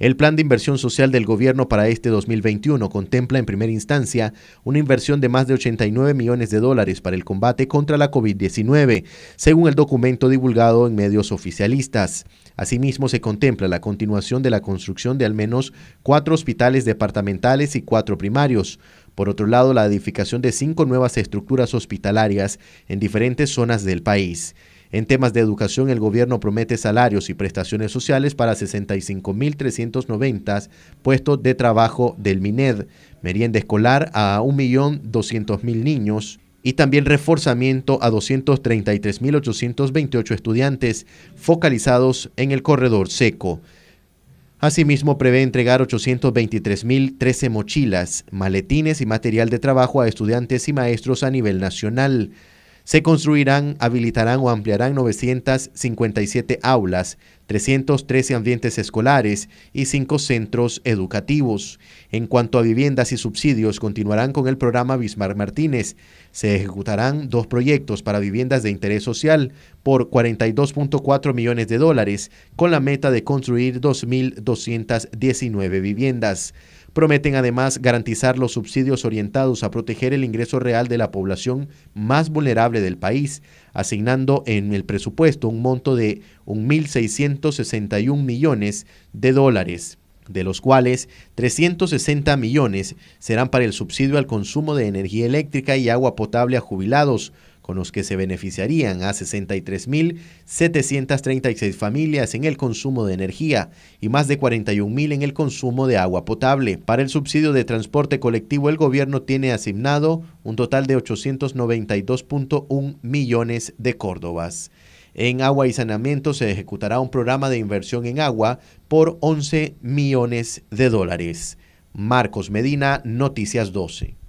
El plan de inversión social del gobierno para este 2021 contempla en primera instancia una inversión de más de 89 millones de dólares para el combate contra la COVID-19, según el documento divulgado en medios oficialistas. Asimismo, se contempla la continuación de la construcción de al menos cuatro hospitales departamentales y cuatro primarios. Por otro lado, la edificación de cinco nuevas estructuras hospitalarias en diferentes zonas del país. En temas de educación, el gobierno promete salarios y prestaciones sociales para 65.390 puestos de trabajo del MINED, merienda escolar a 1.200.000 niños y también reforzamiento a 233.828 estudiantes focalizados en el corredor seco. Asimismo, prevé entregar 823.013 mochilas, maletines y material de trabajo a estudiantes y maestros a nivel nacional. Se construirán, habilitarán o ampliarán 957 aulas, 313 ambientes escolares y 5 centros educativos. En cuanto a viviendas y subsidios, continuarán con el programa Bismarck Martínez. Se ejecutarán dos proyectos para viviendas de interés social por 42.4 millones de dólares, con la meta de construir 2.219 viviendas. Prometen además garantizar los subsidios orientados a proteger el ingreso real de la población más vulnerable del país, asignando en el presupuesto un monto de 1.661 millones de dólares de los cuales 360 millones serán para el subsidio al consumo de energía eléctrica y agua potable a jubilados, con los que se beneficiarían a 63.736 familias en el consumo de energía y más de 41.000 en el consumo de agua potable. Para el subsidio de transporte colectivo, el gobierno tiene asignado un total de 892.1 millones de córdobas. En agua y saneamiento se ejecutará un programa de inversión en agua por 11 millones de dólares. Marcos Medina, Noticias 12.